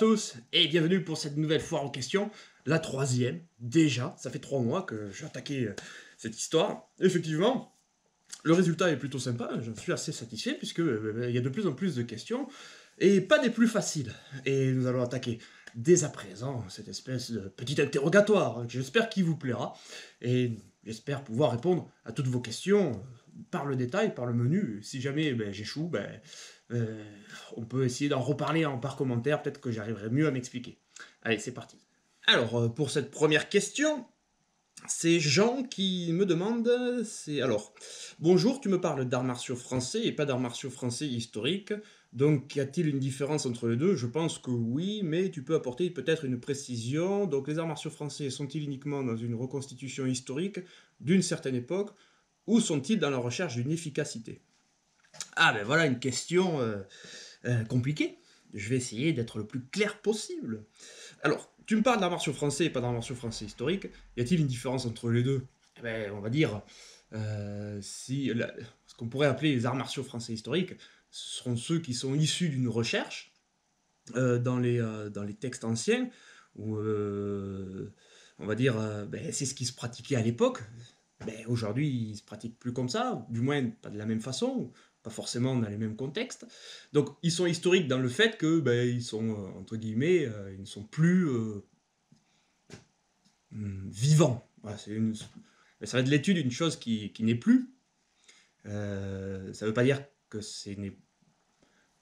tous et bienvenue pour cette nouvelle foire en question, la troisième déjà. Ça fait trois mois que j'ai attaqué euh, cette histoire. Effectivement, le résultat est plutôt sympa, je suis assez satisfait puisque euh, euh, il y a de plus en plus de questions et pas des plus faciles. Et nous allons attaquer dès à présent cette espèce de petit interrogatoire. Hein, j'espère qu'il vous plaira et j'espère pouvoir répondre à toutes vos questions par le détail, par le menu. Si jamais ben, j'échoue, ben euh, on peut essayer d'en reparler en par commentaire, peut-être que j'arriverai mieux à m'expliquer. Allez, c'est parti. Alors, euh, pour cette première question, c'est Jean qui me demande, c'est alors, bonjour, tu me parles d'arts martiaux français et pas d'arts martiaux français historiques, donc y a-t-il une différence entre les deux Je pense que oui, mais tu peux apporter peut-être une précision. Donc les arts martiaux français sont-ils uniquement dans une reconstitution historique d'une certaine époque ou sont-ils dans la recherche d'une efficacité ah ben voilà une question euh, euh, compliquée. Je vais essayer d'être le plus clair possible. Alors, tu me parles d'art martiaux français et pas d'art martiaux français historiques. Y a-t-il une différence entre les deux eh ben, on va dire, euh, si ce qu'on pourrait appeler les arts martiaux français historiques, ce seront ceux qui sont issus d'une recherche dans, les, textes anciens, où, on va dire, ben, c'est ce qui se pratiquait à l'époque, ben, aujourd'hui, ils se pratiquent plus comme ça, du moins pas de la même façon, pas forcément dans les mêmes contextes. Donc ils sont historiques dans le fait que ben, ils sont euh, entre guillemets, euh, ils ne sont plus euh, hmm, vivants. c'est une, ben, ça va de l'étude une chose qui, n'est plus. ça ne veut pas dire que ce n'est pas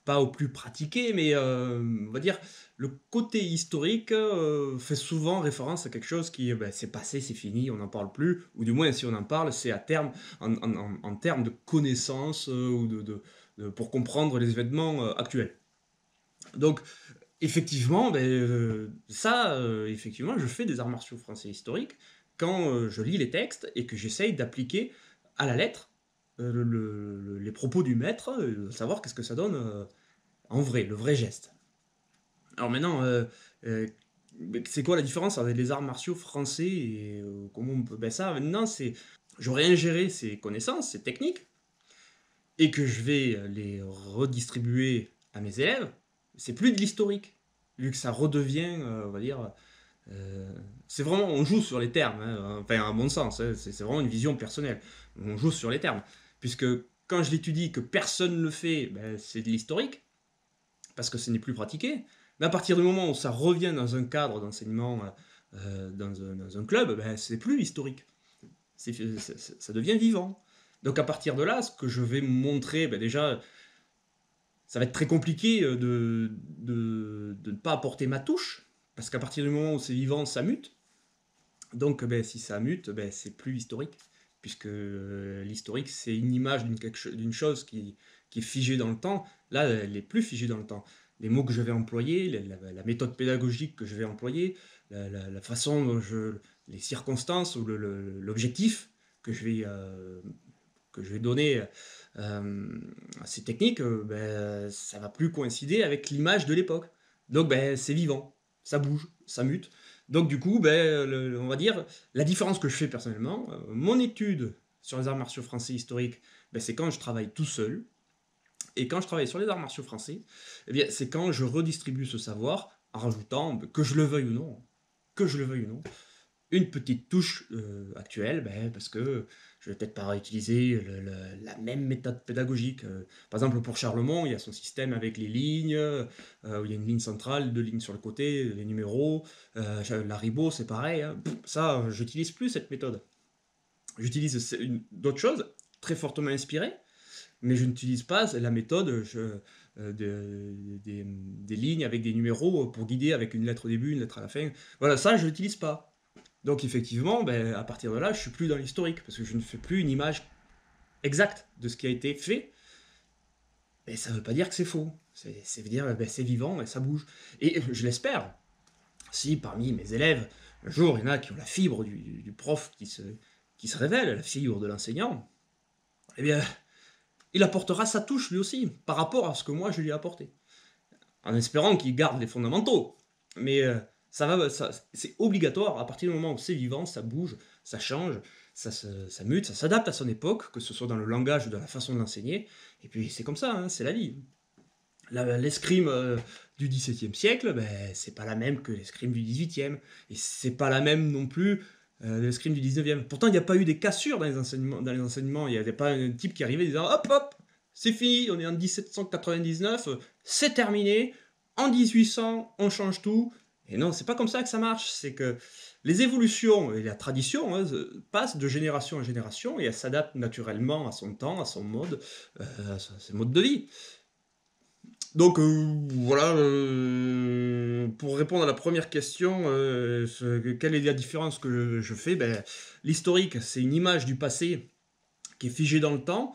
pas au plus pratiqué, mais euh, on va dire le côté historique euh, fait souvent référence à quelque chose qui s'est eh ben, passé, c'est fini, on n'en parle plus, ou du moins si on en parle, c'est à terme en, termes de connaissances euh, ou de, pour comprendre les événements actuels. Donc effectivement, ben, ça, effectivement, je fais des arts martiaux français historiques quand je lis les textes et que j'essaye d'appliquer à la lettre les propos du maître, savoir qu'est-ce que ça donne en vrai, le vrai geste. Alors maintenant, euh, euh, c'est quoi la différence avec les arts martiaux français et euh, comment on peut... Ben ça, maintenant, c'est... J'aurais ingéré ces connaissances, ces techniques, et que je vais les redistribuer à mes élèves, c'est plus de l'historique, vu que ça redevient, on va dire... c'est vraiment, on joue sur les termes, hein, enfin à bon sens, hein, c'est vraiment une vision personnelle, on joue sur les termes, puisque quand je l'étudie que personne ne le fait, ben, c'est de l'historique, parce que ce n'est plus pratiqué. Mais à partir du moment où ça revient dans un cadre d'enseignement, euh, dans, un, club, ben, c'est plus historique. ça devient vivant. Donc à partir de là, ce que je vais montrer, ben déjà, ça va être très compliqué euh, de, de, de ne pas apporter ma touche, parce qu'à partir du moment où c'est vivant, ça mute. Donc ben, si ça mute, ben, c'est plus historique, puisque euh, l'historique, c'est une image d'une chose qui, qui est figée dans le temps, là, elle n'est plus figée dans le temps. Les mots que je vais employer, la, méthode pédagogique que je vais employer, la, façon dont je, les circonstances ou l'objectif que je vais euh, que je vais donner euh, à ces techniques, ça euh, ben, ça va plus coïncider avec l'image de l'époque. Donc ben, c'est vivant, ça bouge, ça mute. Donc du coup, ben, on va dire, la différence que je fais personnellement, mon étude sur les arts martiaux français historiques, ben, c'est quand je travaille tout seul, et quand je travaille sur les arts martiaux français, eh bien, c'est quand je redistribue ce savoir en rajoutant, ben, que je le veuille ou non, que je le veuille ou non, une petite touche euh, actuelle, ben, parce que je vais peut-être pas utiliser la même méthode pédagogique. Euh, par exemple, pour Charlemont, il y a son système avec les lignes, euh, où il y a une ligne centrale, deux lignes sur le côté, les numéros. La L'Aribo, c'est pareil. Hein. Ça, j'utilise plus cette méthode. J'utilise d'autres choses, très fortement inspirées, mais je n'utilise pas la méthode euh, de, des, lignes avec des numéros pour guider avec une lettre au début, une lettre à la fin. Voilà, ça, je l'utilise pas. Donc effectivement, ben, à partir de là, je suis plus dans l'historique, parce que je ne fais plus une image exacte de ce qui a été fait. Mais ça ne veut pas dire que c'est faux. Ça veut dire ben, c'est vivant et ça bouge. Et je l'espère. Si parmi mes élèves, un jour, il y en a qui ont la fibre du, prof qui se, qui se révèle, la fibre de l'enseignant, eh bien, il apportera sa touche lui aussi, par rapport à ce que moi je lui ai apporté. En espérant qu'il garde les fondamentaux. Mais euh, ça va, c'est obligatoire, à partir du moment où c'est vivant, ça bouge, ça change, ça, mute, ça s'adapte à son époque, que ce soit dans le langage ou dans la façon de l'enseigner. Et puis c'est comme ça, hein, c'est la vie. l'escrime euh, du XVIIe siècle, ben, c'est pas la même que l'escrime du XVIIIe. Et c'est pas la même non plus euh, l'escrime du 19e. Pourtant, il n'y a pas eu des cassures dans les enseignements. Dans les enseignements. Il n'y avait pas un type qui arrivait disant Hop, hop, c'est fini, on est en 1799, c'est terminé, en 1800, on change tout. Et non, c'est pas comme ça que ça marche. C'est que les évolutions et la tradition hein, euh, passent de génération en génération et elles s'adaptent naturellement à son temps, à son mode, euh, à ses modes de vie donc euh, voilà, euh, pour répondre à la première question, euh, quelle est la différence que je fais ben, L'historique, c'est une image du passé qui est figée dans le temps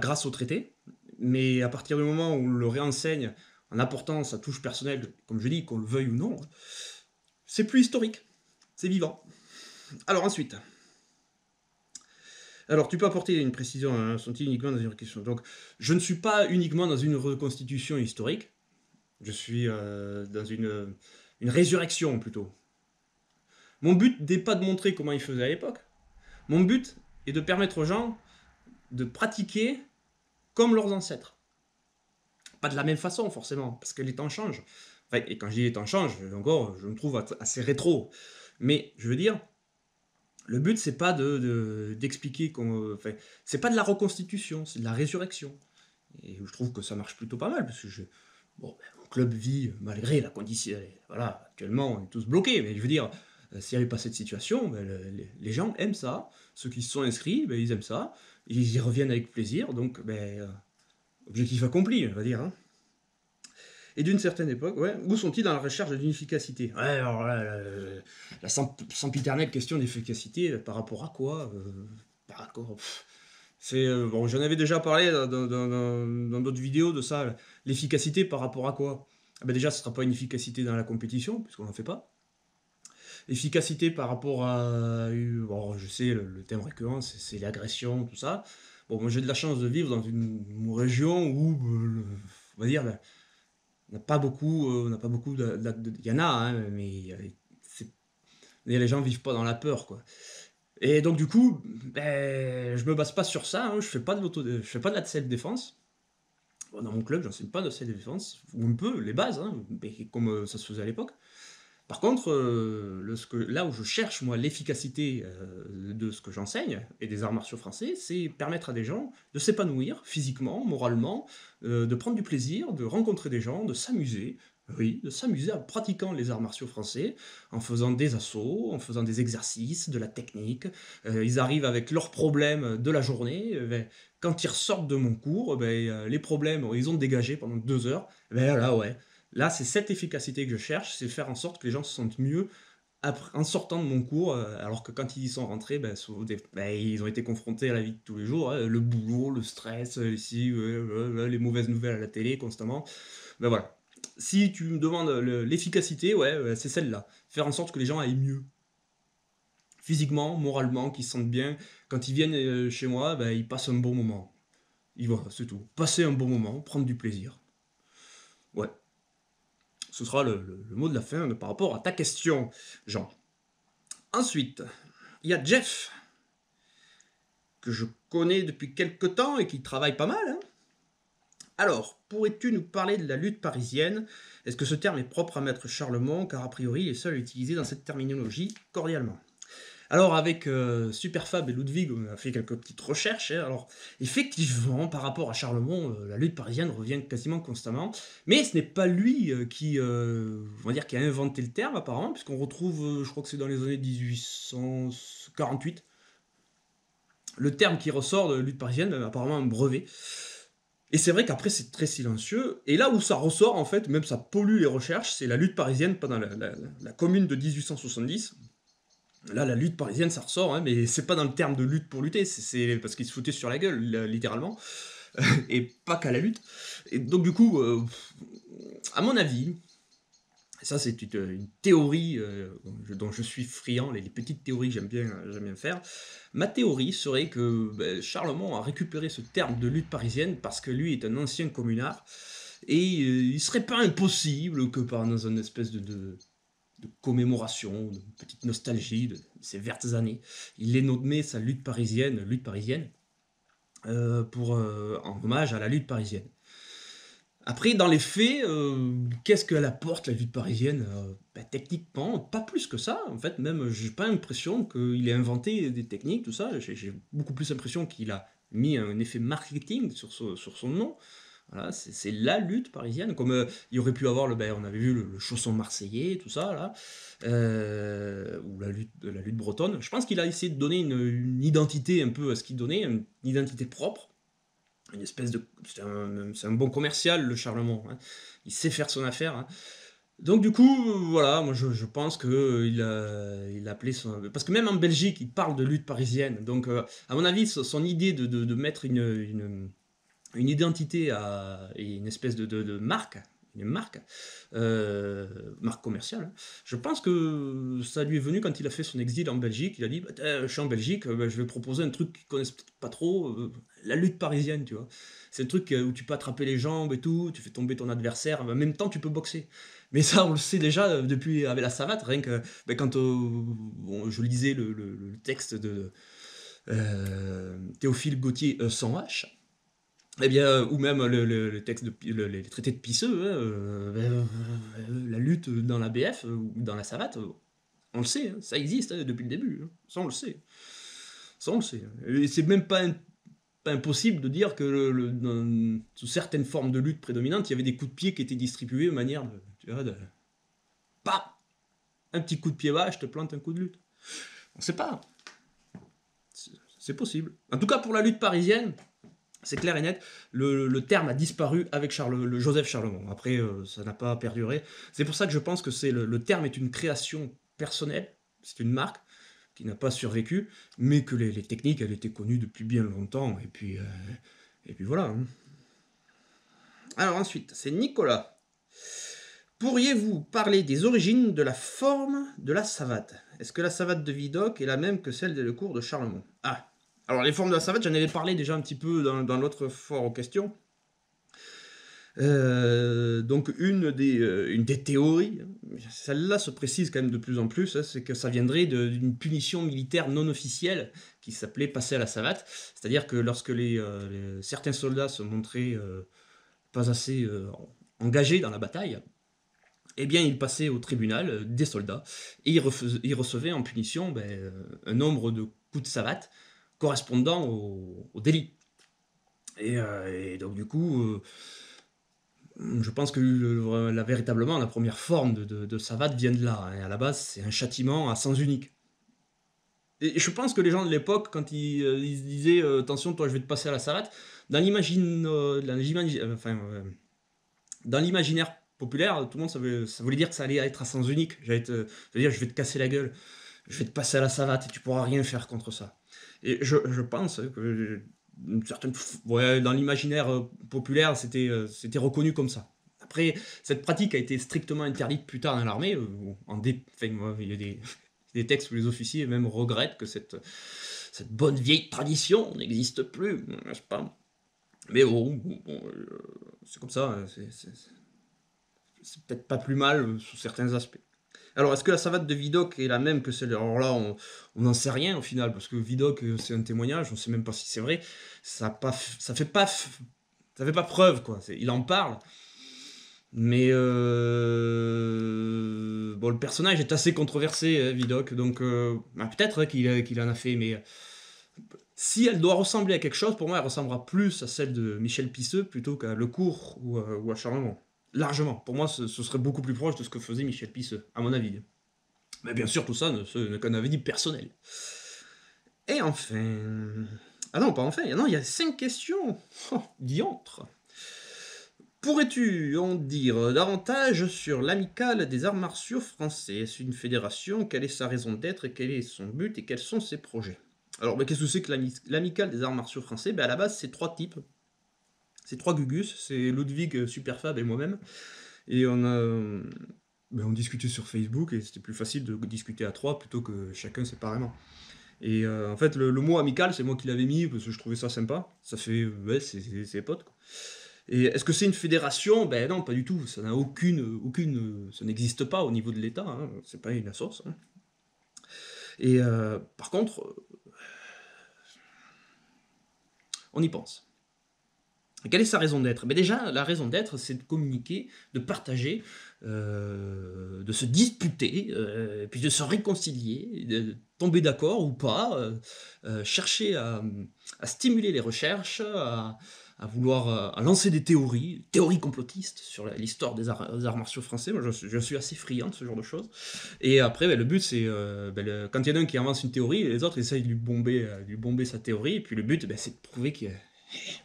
grâce au traité, mais à partir du moment où on le réenseigne en apportant sa touche personnelle, comme je dis, qu'on le veuille ou non, c'est plus historique, c'est vivant. Alors ensuite, alors, tu peux apporter une précision, hein, sont-ils uniquement dans une question Donc, je ne suis pas uniquement dans une reconstitution historique, je suis euh, dans euh, une, résurrection plutôt. Mon but n'est pas de montrer comment ils faisaient à l'époque. Mon but est de permettre aux gens de pratiquer comme leurs ancêtres. Pas de la même façon forcément, parce que les temps changent. et quand je dis les temps changent, encore, je me trouve assez rétro. Mais je veux dire, le but, c'est pas de, d'expliquer c'est pas de la reconstitution, c'est de la résurrection. Et je trouve que ça marche plutôt pas mal, parce que je, bon, ben, mon club vit malgré la condition. Voilà, actuellement, on est tous bloqués, mais je veux dire, euh, s'il n'y avait pas cette situation, ben, les gens aiment ça. Ceux qui se sont inscrits, ben, ils aiment ça. Ils y reviennent avec plaisir, donc, euh, objectif accompli, on va dire. Hein et d'une certaine époque, où sont-ils dans la recherche d'une efficacité Ouais, alors euh, euh, la, sempiternelle question d'efficacité, euh, par rapport à quoi Par C'est bon, j'en avais déjà parlé dans, d'autres vidéos de ça. L'efficacité par rapport à quoi ah ben déjà, ce ne sera pas une efficacité dans la compétition, puisqu'on n'en fait pas. Efficacité par rapport à. Bon, je sais, le, thème récurrent, c'est, l'agression, tout ça. Bon, moi, j'ai de la chance de vivre dans une, région où, on va dire, ben, on n'a pas beaucoup, euh, on pas beaucoup il y en a, hein, mais les gens vivent pas dans la peur, quoi. Et donc du coup, ben, je me base pas sur ça, hein. je fais pas de l'auto, je fais pas de la self-défense. dans mon club, j'enseigne pas de self-défense, ou un peu les bases, hein, comme euh, ça se faisait à l'époque. Par contre, euh, là où je cherche, moi, l'efficacité euh, de ce que j'enseigne et des arts martiaux français, c'est permettre à des gens de s'épanouir physiquement, moralement, euh, de prendre du plaisir, de rencontrer des gens, de s'amuser. Oui, de s'amuser en pratiquant les arts martiaux français, en faisant des assauts, en faisant des exercices, de la technique. ils arrivent avec leurs problèmes de la journée. Eh ben, quand ils ressortent de mon cours, eh ben, les problèmes, ils ont dégagé pendant deux heures. Eh ben là, ouais. Là, c'est cette efficacité que je cherche, c'est faire en sorte que les gens se sentent mieux en sortant de mon cours, euh, alors que quand ils y sont rentrés, ben, ben, ils ont été confrontés à la vie de tous les jours, hein, le boulot, le stress, euh, les mauvaises nouvelles à la télé constamment. Ben voilà. Si tu me demandes l'efficacité, ouais, euh, c'est celle-là. Faire en sorte que les gens aillent mieux. Physiquement, moralement, qu'ils se sentent bien. Quand ils viennent chez moi, ben, ils passent un bon moment. ils voilà, c'est tout. Passer un bon moment, prendre du plaisir. Ouais. Ce sera le, mot de la fin par rapport à ta question, Jean. Ensuite, il y a Jeff, que je connais depuis quelque temps et qui travaille pas mal. Hein. Alors, pourrais-tu nous parler de la lutte parisienne Est-ce que ce terme est propre à Maître Charlemont Car a priori, il est seul utilisé dans cette terminologie cordialement. Alors avec euh, Superfab et Ludwig, on a fait quelques petites recherches. Hein. Alors effectivement, par rapport à Charlemont, euh, la lutte parisienne revient quasiment constamment. Mais ce n'est pas lui euh, qui, va dire, qui a inventé le terme apparemment, puisqu'on retrouve, je crois que c'est dans les années 1848, le terme qui ressort de lutte parisienne, apparemment un brevet. Et c'est vrai qu'après c'est très silencieux. Et là où ça ressort en fait, même ça pollue les recherches, c'est la lutte parisienne pendant la commune de 1870 Là, la lutte parisienne, ça ressort, hein, mais c'est pas dans le terme de lutte pour lutter, c'est parce qu'ils se foutaient sur la gueule, littéralement, et pas qu'à la lutte. Et donc, du coup, euh, à mon avis, ça c'est une, théorie euh, dont je suis friand, les, petites théories j'aime bien, bien, faire. Ma théorie serait que ben, Charlemont a récupéré ce terme de lutte parisienne parce que lui est un ancien communard, et euh, il serait pas impossible que par dans une espèce de de commémoration, de petite nostalgie de ces vertes années. Il est nommé sa lutte parisienne, lutte parisienne, euh, pour, euh, en hommage à la lutte parisienne. Après, dans les faits, euh, qu'est-ce qu'elle apporte, la lutte parisienne ben, Techniquement, pas plus que ça. En fait, même, j'ai pas l'impression qu'il ait inventé des techniques, tout ça. J'ai beaucoup plus l'impression qu'il a mis un effet marketing sur son nom c'est la lutte parisienne, comme euh, il aurait pu avoir, le, ben, on avait vu le, chausson marseillais, tout ça, là, euh, ou la lutte, la lutte bretonne. Je pense qu'il a essayé de donner une, identité un peu à ce qu'il donnait, une identité propre. Une espèce de. C'est un, bon commercial, le Charlemont. Hein. Il sait faire son affaire. Hein. Donc du coup, voilà, moi je, pense qu'il euh, il a appelé son... Parce que même en Belgique, il parle de lutte parisienne. Donc à mon avis, son idée de, mettre une, une identité à, et une espèce de, marque, une marque, euh, marque commerciale, je pense que ça lui est venu quand il a fait son exil en Belgique. Il a dit bah, Je suis en Belgique, bah, je vais proposer un truc qu'ils connaissent pas trop, euh, la lutte parisienne, tu vois. C'est un truc euh, où tu peux attraper les jambes et tout, tu fais tomber ton adversaire, en même temps tu peux boxer. Mais ça, on le sait déjà depuis avec la savate, rien que bah, quand je lisais le, texte de. Théophile Gauthier sans H, eh bien, euh, ou même le, texte les traités de Pisseux, hein, euh, euh, la lutte dans la BF ou dans la savate, on le sait, hein, ça existe hein, depuis le début, ça on le sait, ça on le sait. Et c'est même pas, impossible de dire que dans, sous certaines formes de lutte prédominantes, il y avait des coups de pied qui étaient distribués de manière, de, un petit coup de pied bas, je te plante un coup de lutte. On sait pas. C'est possible. En tout cas, pour la lutte parisienne, c'est clair et net, le, terme a disparu avec Charles, Joseph Charlemont. Après, euh, ça n'a pas perduré. C'est pour ça que je pense que c'est le, terme est une création personnelle, c'est une marque qui n'a pas survécu, mais que les, techniques, elles étaient connues depuis bien longtemps. Et puis, euh, et puis voilà. Hein. Alors ensuite, c'est Nicolas. Pourriez-vous parler des origines de la forme de la savate Est-ce que la savate de Vidocq est la même que celle de le cours de Charlemont Ah alors, les formes de la savate, j'en avais parlé déjà un petit peu dans, l'autre fort aux questions. Euh, donc une des, euh, une des théories, celle-là se précise quand même de plus en plus, hein, c'est que ça viendrait d'une punition militaire non officielle qui s'appelait passer à la savate. C'est-à-dire que lorsque les, euh, certains soldats se montraient pas assez engagés dans la bataille, eh bien ils passaient au tribunal des soldats et ils, recevaient en punition ben, un nombre de coups de savate correspondant au, délit. Euh, et, donc du coup, euh, je pense que la, véritablement la première forme de, savate vient de là. Hein. À la base, c'est un châtiment à sens unique. Et je pense que les gens de l'époque, quand ils, euh, disaient attention, toi, je vais te passer à la savate, dans l'imaginaire populaire, tout le monde ça voulait dire que ça allait être à sens unique. veut dire, je vais te casser la gueule, je vais te passer à la savate et tu pourras rien faire contre ça. Et je, je pense que euh, certaine, dans l'imaginaire euh, populaire, c'était euh, c'était reconnu comme ça. Après, cette pratique a été strictement interdite plus tard dans l'armée. En il y a des, des textes où les officiers même regrettent que cette, cette bonne vieille tradition n'existe plus, pas Mais bon c'est comme ça, hein, c'est peut-être pas plus mal sous certains aspects. Alors, est-ce que la savate de Vidocq est la même que celle Alors là, on n'en sait rien au final, parce que Vidocq, euh, c'est un témoignage, on ne sait même pas si c'est vrai. Ça ne fait, pas, preuve, quoi. Il en parle. Mais euh, bon, le personnage est assez controversé, Vidoc. Hein, Vidocq, donc euh, bah, peut-être hein, qu'il en a fait, mais si elle doit ressembler à quelque chose, pour moi, elle ressemblera plus à celle de Michel Pisseux plutôt qu'à Le ou à Charlemont. Largement. Pour moi, ce, serait beaucoup plus proche de ce que faisait Michel Pisse à mon avis. Mais bien sûr, tout ça, c'est qu'un avis personnel. Et enfin... Ah non, pas enfin. Non, il y a cinq questions. Oh, entre. Pourrais-tu en dire davantage sur l'amicale des arts martiaux français Est-ce une fédération Quelle est sa raison d'être Quel est son but Et quels sont ses projets Alors, mais qu'est-ce que c'est que l'amicale des arts martiaux français ben À la base, c'est trois types c'est trois Gugus, c'est Ludwig, euh, Superfab et moi-même. Et on a. Euh, ben, on discutait sur Facebook et c'était plus facile de discuter à trois plutôt que chacun séparément. Et euh, en fait, le, mot amical, c'est moi qui l'avais mis parce que je trouvais ça sympa. Ça fait, ouais, c'est potes. Et est-ce que c'est une fédération Ben non, pas du tout. Ça n'a aucune, aucune, ça n'existe pas au niveau de l'État. Hein. C'est pas une assoce. Hein. Et par contre, on y pense. Quelle est sa raison d'être Mais Déjà, la raison d'être, c'est de communiquer, de partager, euh, de se disputer, euh, puis de se réconcilier, de tomber d'accord ou pas, euh, chercher à, stimuler les recherches, à, vouloir lancer des théories, théories complotistes sur l'histoire des, arts, martiaux français. Moi, je, suis assez friand de ce genre de choses. Et après, ben, le but, c'est ben, quand il y en a un qui avance une théorie, les autres essayent de lui bomber, de bomber sa théorie. Et puis le but, ben, c'est de prouver qu'il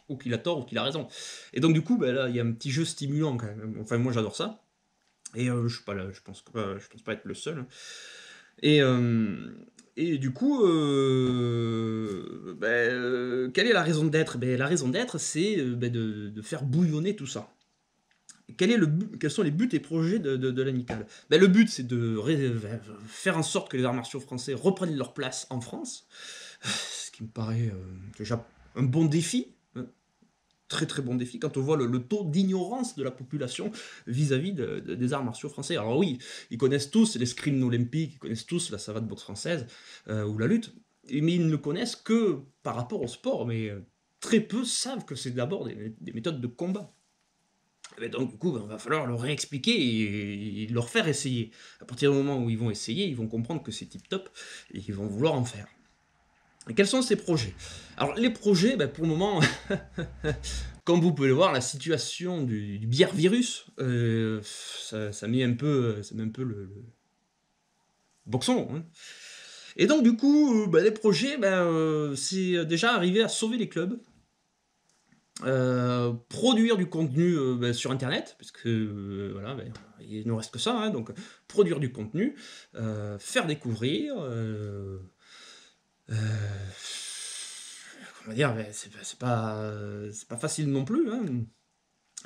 ou qu'il a tort ou qu'il a raison. Et donc du coup, ben, là, il y a un petit jeu stimulant quand même. Enfin, moi j'adore ça. Et euh, je suis pas là, je pense, pas, je pense pas être le seul. Et, euh, et du coup, ben, quelle est la raison d'être ben, La raison d'être, c'est de, de, faire bouillonner tout ça. Quel est le quels sont les buts et projets de, de, de Le but, c'est de faire en sorte que les arts martiaux français reprennent leur place en France, ce qui me paraît déjà un bon défi, très très bon défi, quand on voit le, taux d'ignorance de la population vis-à-vis des arts martiaux français. Alors oui, ils connaissent tous les scrims olympiques, ils connaissent tous la savate boxe française euh, ou la lutte, mais ils ne connaissent que par rapport au sport, mais euh, très peu savent que c'est d'abord des, méthodes de combat. Eh ben donc, du coup, il ben, va falloir leur réexpliquer et, leur faire essayer. À partir du moment où ils vont essayer, ils vont comprendre que c'est tip-top et ils vont vouloir en faire. Quels sont ces projets Alors les projets, ben, pour le moment, comme vous pouvez le voir, la situation du, bière virus, euh, ça, met un peu, euh, ça met un peu le, boxon. Hein. Et donc du coup, euh, ben, les projets, ben, c'est déjà arriver à sauver les clubs, produire du contenu sur internet, puisque voilà, il ne reste que ça, hein, donc produire du contenu, faire découvrir, c'est pas, euh, pas facile non plus. Hein.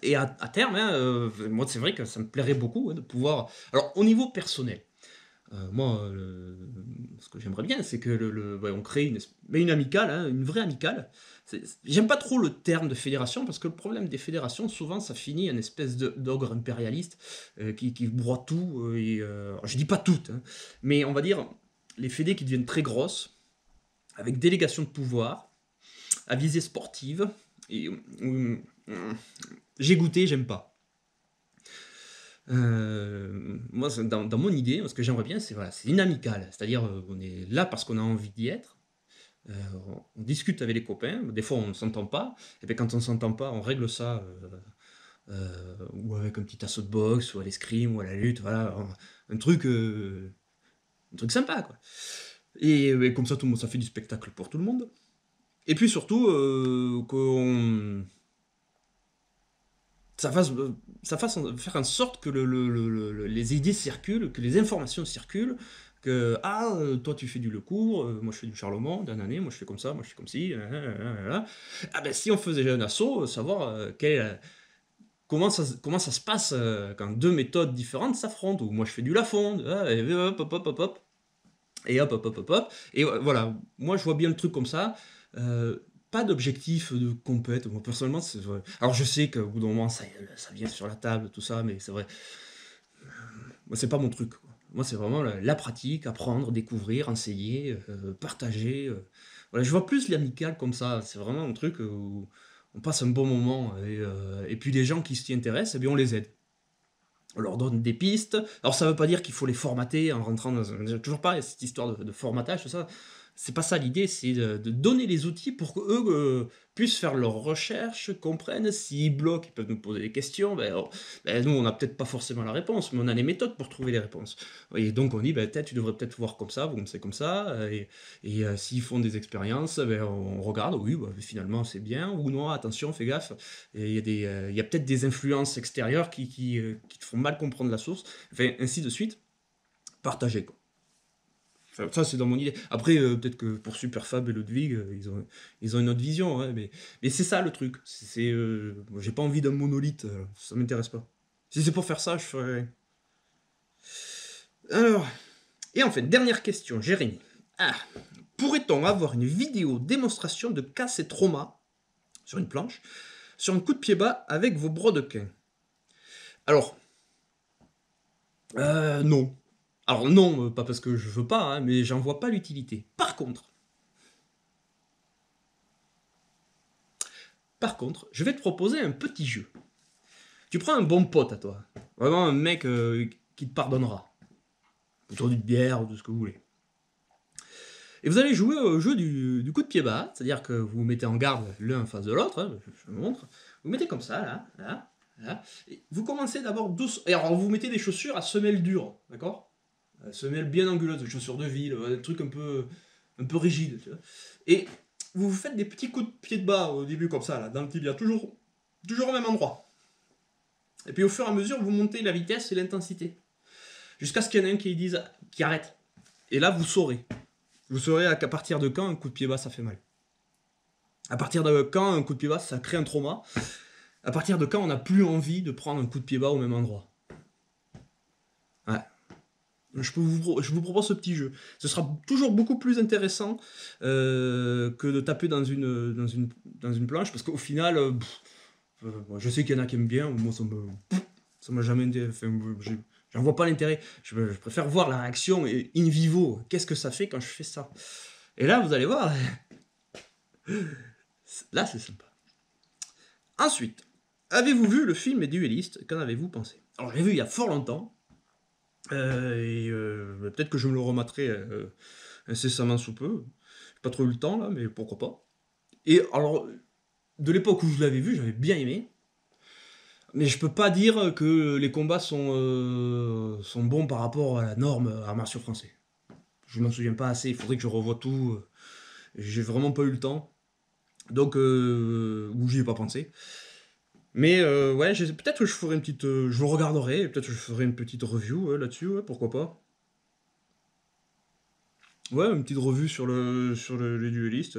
Et à, terme, hein, euh, moi, c'est vrai que ça me plairait beaucoup hein, de pouvoir. Alors, au niveau personnel, euh, moi, ce que j'aimerais bien, c'est que le, on crée une, une amicale, une vraie amicale. J'aime pas trop le terme de fédération parce que le problème des fédérations, souvent, ça finit une espèce d'ogre impérialiste qui, broie tout. et, je dis pas toutes, mais on va dire les fédés qui deviennent très grosses, avec délégation de pouvoir, à visée sportive. Et euh, j'ai goûté, j'aime pas. Euh, moi, dans, mon idée, ce que j'aimerais bien, c'est voilà, c'est C'est-à-dire, euh, on est là parce qu'on a envie d'y être. on, discute avec les copains. Des fois, on ne s'entend pas. Et puis, quand on ne s'entend pas, on règle ça. ou avec un petit assaut de boxe, ou à l'escrime, ou à la lutte. Voilà, un, truc, truc sympa, Et, et, comme ça, tout le monde, ça fait du spectacle pour tout le monde. Et puis surtout, euh, qu'on. Ça fasse, euh, ça fasse faire en sorte que le, les idées circulent, que les informations circulent, que ah, euh, toi tu fais du Lecourt, moi je fais du Charlemont, d'un année, moi je fais comme ça, moi je fais comme ci. Ah ben si on faisait un assaut, savoir comment ça, comment ça se passe quand deux méthodes différentes s'affrontent, ou moi je fais du Lafonde, ah, et hop, hop, hop, hop, et hop, hop, hop, hop, hop, et voilà, moi je vois bien le truc comme ça, euh, pas d'objectif de qu'on Moi, personnellement, c'est vrai. Alors, je sais qu'au bout d'un moment, ça, vient sur la table, tout ça, mais c'est vrai. Euh, moi, c'est pas mon truc. Moi, c'est vraiment la, pratique, apprendre, découvrir, enseigner, euh, partager. Voilà, je vois plus l'amical comme ça. C'est vraiment un truc où on passe un bon moment. Et, puis, les gens qui s'y intéressent, eh bien, on les aide. On leur donne des pistes. Alors, ça veut pas dire qu'il faut les formater en rentrant dans Toujours pas cette histoire de formatage, tout ça. C'est pas ça l'idée, c'est de, donner les outils pour qu'eux euh, puissent faire leurs recherches, comprennent, s'ils bloquent, ils peuvent nous poser des questions. Ben, oh, ben nous, on n'a peut-être pas forcément la réponse, mais on a les méthodes pour trouver les réponses. Et donc, on dit, ben, peut-être, tu devrais peut-être voir comme ça, me c'est comme ça. Euh, et, et euh, s'ils font des expériences, ben, on regarde, oui, finalement, c'est bien, ou non, attention, fais gaffe. Il y a, peut-être des influences extérieures qui, qui, te font mal comprendre la source, enfin, ainsi de suite. Partagez, quoi. Ça, c'est dans mon idée. Après, euh, peut-être que pour Superfab et Ludwig, euh, ils, ont, ils ont une autre vision. Hein, mais c'est ça le truc. C'est, euh, j'ai pas envie d'un monolithe. ça m'intéresse pas. Si c'est pour faire ça, je ferais. Alors. Et en fait, dernière question, Jérémy. Ah, pourrait-on avoir une vidéo démonstration de casse et trauma sur une planche, sur un coup de pied bas avec vos brodequins Alors. non. Alors non, euh, pas parce que je veux pas, hein, mais j'en vois pas l'utilité. Par contre, par contre, je vais te proposer un petit jeu. Tu prends un bon pote à toi, vraiment un mec euh, qui te pardonnera, autour d'une bière ou de ce que vous voulez. Et vous allez jouer au jeu du, coup de pied bas, c'est-à-dire que vous vous mettez en garde l'un face de l'autre, hein, je, vous montre, vous mettez comme ça, là, vous commencez d'abord doucement, alors vous mettez des chaussures à semelle dure, d'accord euh, semelle bien anguleuse, chaussures chaussure de ville, un euh, truc un peu, un peu rigide. Tu vois. Et vous vous faites des petits coups de pied de bas au début comme ça, là, dans le tibia, toujours, toujours au même endroit. Et puis au fur et à mesure, vous montez la vitesse et l'intensité. Jusqu'à ce qu'il y en ait un qui dise, qui arrête. Et là, vous saurez. Vous saurez à partir de quand un coup de pied bas, ça fait mal. À partir de quand un coup de pied bas, ça crée un trauma. À partir de quand on n'a plus envie de prendre un coup de pied bas au même endroit. Je, peux vous, je vous propose ce petit jeu. Ce sera toujours beaucoup plus intéressant euh, que de taper dans une, dans une, dans une planche, parce qu'au final, euh, euh, je sais qu'il y en a qui aiment bien, moi ça me... Ça m'a jamais... Enfin, J'en vois pas l'intérêt. Je, préfère voir la réaction in vivo. Qu'est-ce que ça fait quand je fais ça Et là, vous allez voir. là, c'est sympa. Ensuite, avez-vous vu le film Les Qu'en avez-vous pensé Alors, je vu il y a fort longtemps. Euh, et euh, bah, peut-être que je me le remettrai euh, incessamment sous peu. J'ai pas trop eu le temps là, mais pourquoi pas. Et alors, de l'époque où je l'avais vu, j'avais bien aimé. Mais je peux pas dire que les combats sont, bons par rapport à la norme à français. Je m'en souviens pas assez, il faudrait que je revoie tout. J'ai vraiment pas eu le temps. Donc, euh, ou j'y ai pas pensé. Mais euh, ouais, peut-être que je ferai une petite. Euh, je vous regarderai, peut-être que je ferai une petite review là-dessus, pourquoi pas. Ouais, une petite revue sur le sur les duellistes.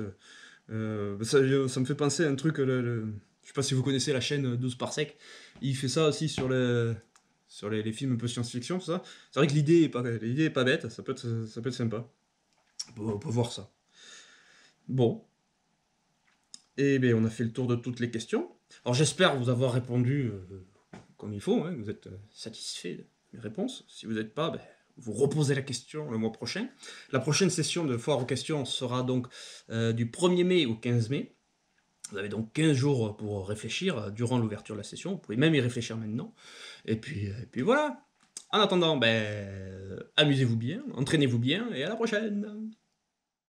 Euh, ça, ça, me fait penser à un truc. Le, je sais pas si vous connaissez la chaîne 12 par sec. Il fait ça aussi sur les, sur les, films un peu science-fiction, tout ça. C'est vrai que l'idée est, pas, l'idée pas bête, ça peut être, ça peut être sympa. on peut voir ça. Bon. Et eh bien, on a fait le tour de toutes les questions. Alors j'espère vous avoir répondu euh, comme il faut, hein. vous êtes euh, satisfait de mes réponses. Si vous n'êtes pas, ben, vous reposez la question le mois prochain. La prochaine session de foire aux questions sera donc euh, du 1er mai au 15 mai. Vous avez donc 15 jours pour réfléchir durant l'ouverture de la session. Vous pouvez même y réfléchir maintenant. Et puis, puis voilà. En attendant, ben, amusez-vous bien, entraînez-vous bien et à la prochaine.